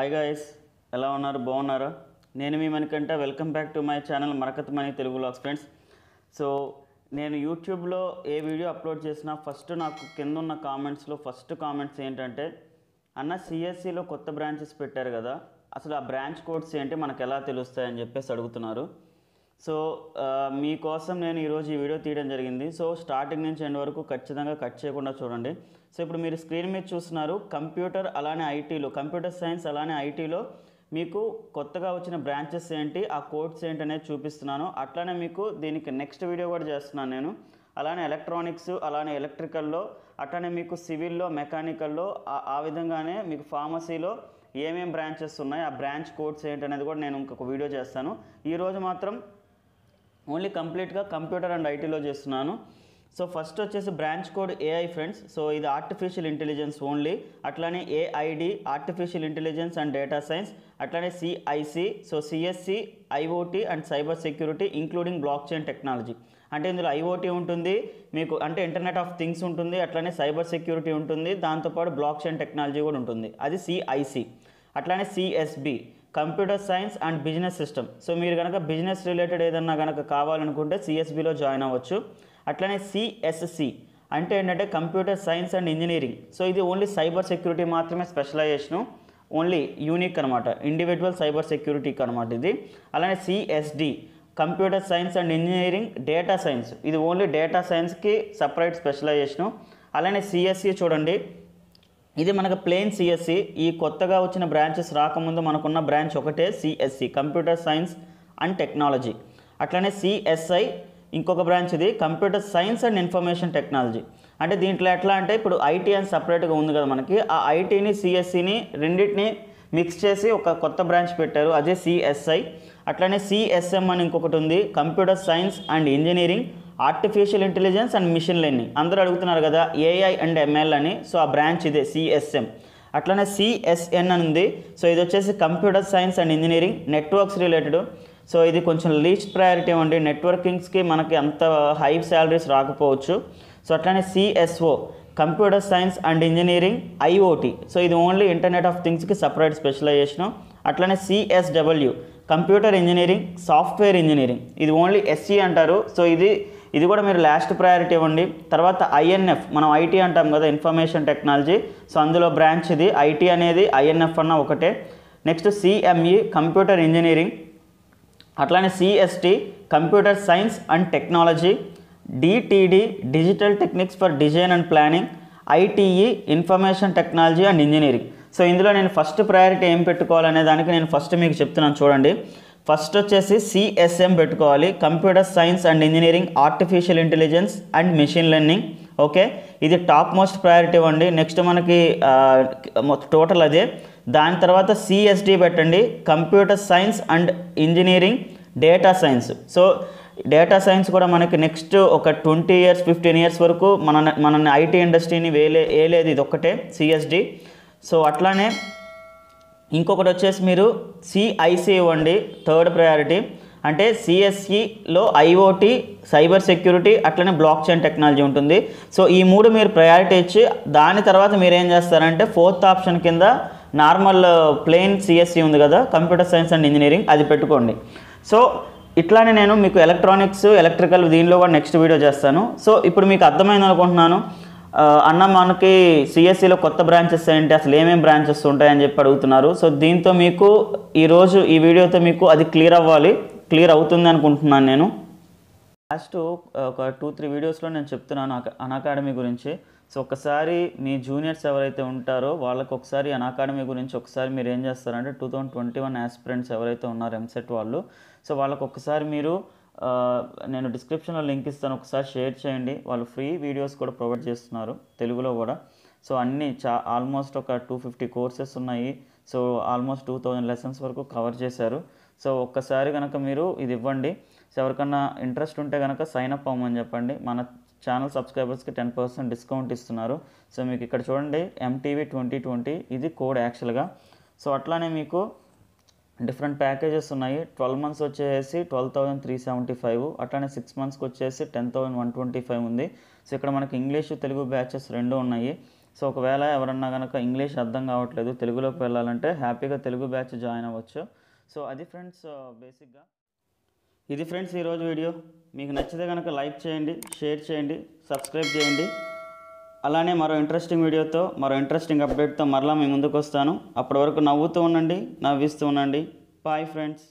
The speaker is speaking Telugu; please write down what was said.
హాయ్ గాయస్ ఎలా ఉన్నారు బాగున్నారా నేను మీ మనకంటే welcome back to my channel Marakat Mani Telugu లాక్స్ ఫ్రెండ్స్ సో నేను యూట్యూబ్లో ఏ వీడియో అప్లోడ్ చేసినా ఫస్ట్ నాకు కింద ఉన్న కామెంట్స్లో ఫస్ట్ కామెంట్స్ ఏంటంటే అన్న సిఎస్సిలో e కొత్త బ్రాంచెస్ పెట్టారు కదా అసలు ఆ బ్రాంచ్ కోడ్స్ ఏంటి మనకు ఎలా తెలుస్తాయని చెప్పేసి అడుగుతున్నారు సో మీకోసం నేను ఈరోజు ఈ వీడియో తీయడం జరిగింది సో స్టార్టింగ్ నుంచి ఎండ్ వరకు ఖచ్చితంగా కట్ చేయకుండా చూడండి సో ఇప్పుడు మీరు స్క్రీన్ మీద చూస్తున్నారు కంప్యూటర్ అలానే ఐటీలో కంప్యూటర్ సైన్స్ అలానే ఐటీలో మీకు కొత్తగా వచ్చిన బ్రాంచెస్ ఏంటి ఆ కోడ్స్ ఏంటి అనేది చూపిస్తున్నాను అట్లానే మీకు దీనికి నెక్స్ట్ వీడియో కూడా చేస్తున్నాను నేను అలానే ఎలక్ట్రానిక్స్ అలానే ఎలక్ట్రికల్లో అట్లానే మీకు సివిల్లో మెకానికల్లో ఆ విధంగానే మీకు ఫార్మసీలో ఏమేం బ్రాంచెస్ ఉన్నాయి ఆ బ్రాంచ్ కోడ్స్ ఏంటి అనేది కూడా నేను ఇంకొక వీడియో చేస్తాను ఈరోజు మాత్రం ఓన్లీ కంప్లీట్గా కంప్యూటర్ అండ్ ఐటీలో చేస్తున్నాను సో ఫస్ట్ వచ్చేసి branch code AI friends so ఇది ఆర్టిఫిషియల్ ఇంటెలిజెన్స్ ఓన్లీ అట్లానే AID artificial intelligence and data science అట్లానే CIC so CSC IoT and cyber security including block chain technology అంటే ఇందులో ఐఓటీ ఉంటుంది మీకు అంటే ఇంటర్నెట్ ఆఫ్ థింగ్స్ ఉంటుంది అట్లానే సైబర్ సెక్యూరిటీ ఉంటుంది దాంతోపాటు బ్లాక్ చైన్ టెక్నాలజీ కూడా ఉంటుంది అది సిఐసి అట్లానే CSB computer science and business system so మీరు కనుక బిజినెస్ రిలేటెడ్ ఏదన్నా కనుక కావాలనుకుంటే సిఎస్బిలో జాయిన్ అవ్వచ్చు అట్లనే సిఎస్సి అంటే ఏంటంటే computer science and engineering so ఇది ఓన్లీ సైబర్ సెక్యూరిటీ మాత్రమే స్పెషలైజేషను ఓన్లీ యూనిక్ అనమాట ఇండివిజువల్ సైబర్ సెక్యూరిటీ అనమాట ఇది అలానే CSD computer science and engineering data science ఇది ఓన్లీ డేటా సైన్స్కి సపరేట్ స్పెషలైజేషను అలానే సిఎస్సి e చూడండి ఇది మనకు ప్లెయిన్ సిఎస్సి ఈ కొత్తగా వచ్చిన బ్రాంచెస్ రాకముందు మనకున్న బ్రాంచ్ ఒకటే CSC computer science and technology అట్లనే సిఎస్ఐ ఇంకొక బ్రాంచ్ ఇది computer science and information technology అంటే దీంట్లో ఎట్లా అంటే ఇప్పుడు ఐటీ అని సపరేట్గా ఉంది కదా మనకి ఆ ఐటీని సిఎస్సిని రెండింటిని మిక్స్ చేసి ఒక కొత్త బ్రాంచ్ పెట్టారు అదే సిఎస్ఐ అట్లనే సిఎస్ఎం అని ఇంకొకటి ఉంది computer science and engineering artificial intelligence and machine learning అందరూ అడుగుతున్నారు కదా ఏఐ అండ్ ఎంఎల్ అని సో ఆ బ్రాంచ్ ఇదే సిఎస్ఎం అట్లనే సిఎస్ఎన్ అని ఉంది సో ఇది వచ్చేసి computer science and engineering networks related so ఇది కొంచెం లీస్ట్ ప్రయారిటీ ఉండి నెట్వర్కింగ్స్కి మనకి అంత హై శాలరీస్ రాకపోవచ్చు సో అట్లనే CSO computer science and engineering IoT so ఇది ఓన్లీ ఇంటర్నెట్ ఆఫ్ థింగ్స్కి సపరేట్ స్పెషలైజేషన్ అట్లనే CSW computer engineering software engineering ఇది ఓన్లీ ఎస్సీ e అంటారు సో ఇది ఇది కూడా మీరు లాస్ట్ ప్రయారిటీ ఇవ్వండి తర్వాత ఐఎన్ఎఫ్ మనం ఐటీ అంటాం కదా ఇన్ఫర్మేషన్ టెక్నాలజీ సో అందులో బ్రాంచ్ ఇది ఐటీ అనేది ఐఎన్ఎఫ్ అన్న ఒకటే నెక్స్ట్ సిఎంఈ కంప్యూటర్ ఇంజనీరింగ్ అట్లానే CST computer science and technology DTD digital techniques for design and planning ITE information technology and engineering so ఇందులో నేను ఫస్ట్ ప్రయారిటీ ఏం పెట్టుకోవాలనే దానికి నేను ఫస్ట్ మీకు చెప్తున్నాను చూడండి ఫస్ట్ వచ్చేసి సిఎస్ఎం పెట్టుకోవాలి computer science and engineering artificial intelligence and machine learning okay ఇది టాప్ మోస్ట్ ప్రయారిటీ అండి నెక్స్ట్ మనకి టోటల్ అదే దాని తర్వాత సిఎస్డి పెట్టండి computer science and engineering data science so data science కూడా మనకి నెక్స్ట్ ఒక ట్వంటీ ఇయర్స్ ఫిఫ్టీన్ ఇయర్స్ వరకు మన మన ఐటీ ఇండస్ట్రీని వేలే వేయలేదు ఇది ఒక్కటే సిఎస్డి సో అట్లానే ఇంకొకటి వచ్చేసి మీరు సిఐసి e ఇవ్వండి థర్డ్ ప్రయారిటీ అంటే సిఎస్ఈలో e ఐఓటీ సైబర్ సెక్యూరిటీ అట్లనే బ్లాక్ చైన్ టెక్నాలజీ ఉంటుంది సో ఈ మూడు మీరు ప్రయారిటీ ఇచ్చి దాని తర్వాత మీరు ఏం చేస్తారంటే ఫోర్త్ ఆప్షన్ కింద నార్మల్ ప్లెయిన్ సిఎస్ఈ e ఉంది కదా కంప్యూటర్ సైన్స్ అండ్ ఇంజనీరింగ్ అది పెట్టుకోండి సో ఇట్లానే నేను మీకు ఎలక్ట్రానిక్స్ ఎలక్ట్రికల్ దీనిలో కూడా నెక్స్ట్ వీడియో చేస్తాను సో ఇప్పుడు మీకు అర్థమైంది అనుకుంటున్నాను అన్న మనకి సిఎస్సిలో e కొత్త బ్రాంచెస్ ఏంటి అసలు ఏమేమి బ్రాంచెస్ ఉంటాయని చెప్పి అడుగుతున్నారు సో దీంతో మీకు ఈరోజు ఈ వీడియోతో మీకు అది క్లియర్ అవ్వాలి క్లియర్ అవుతుంది అనుకుంటున్నాను నేను లాస్ట్ ఒక టూ త్రీ వీడియోస్లో నేను చెప్తున్నాను అన్ అకాడమీ గురించి సో ఒకసారి మీ జూనియర్స్ ఎవరైతే ఉంటారో వాళ్ళకి ఒకసారి అన్ అకాడమీ గురించి ఒకసారి మీరు ఏం చేస్తారంటే two thousand twenty one aspirants ఎవరైతే ఉన్నారో ఎంసెట్ వాళ్ళు సో వాళ్ళకి ఒకసారి మీరు నేను డిస్క్రిప్షన్లో లింక్ ఇస్తాను ఒకసారి షేర్ చేయండి వాళ్ళు ఫ్రీ వీడియోస్ కూడా ప్రొవైడ్ చేస్తున్నారు తెలుగులో కూడా సో అన్నీ చా ఆల్మోస్ట్ ఒక టూ ఫిఫ్టీ కోర్సెస్ ఉన్నాయి so almost two thousand lessons వరకు కవర్ చేశారు సో ఒక్కసారి కనుక మీరు ఇది ఇవ్వండి సో ఎవరికన్నా ఇంట్రెస్ట్ ఉంటే కనుక సైన్ అప్ అవ్వమని చెప్పండి మన ఛానల్ సబ్స్క్రైబర్స్కి టెన్ పర్సెంట్ డిస్కౌంట్ ఇస్తున్నారు సో మీకు ఇక్కడ చూడండి ఎంటీవీ ట్వంటీ ట్వంటీ ఇది కోడ్ యాక్చువల్గా సో అట్లానే మీకు డిఫరెంట్ ప్యాకేజెస్ ఉన్నాయి ట్వెల్వ్ మంత్స్ వచ్చేసి twelve thousand three seventy five అట్లానే సిక్స్ మంత్స్కి వచ్చేసి ten thousand one twenty five ఉంది సో ఇక్కడ మనకి ఇంగ్లీష్ తెలుగు బ్యాచెస్ రెండు ఉన్నాయి సో ఒకవేళ ఎవరన్నా కనుక ఇంగ్లీష్ అర్థం కావట్లేదు తెలుగులోకి వెళ్ళాలంటే హ్యాపీగా తెలుగు బ్యాచ్ జాయిన్ అవ్వచ్చు సో అది ఫ్రెండ్స్ బేసిక్గా uh, ఇది ఫ్రెండ్స్ ఈరోజు వీడియో మీకు నచ్చితే కనుక లైక్ చేయండి షేర్ చేయండి సబ్స్క్రైబ్ చేయండి అలానే మరో ఇంట్రెస్టింగ్ వీడియోతో మరో ఇంట్రెస్టింగ్ అప్డేట్తో మరలా మీ ముందుకు వస్తాను అప్పటి వరకు నవ్వుతూ ఉండండి నవ్విస్తూ ఉండండి బాయ్ ఫ్రెండ్స్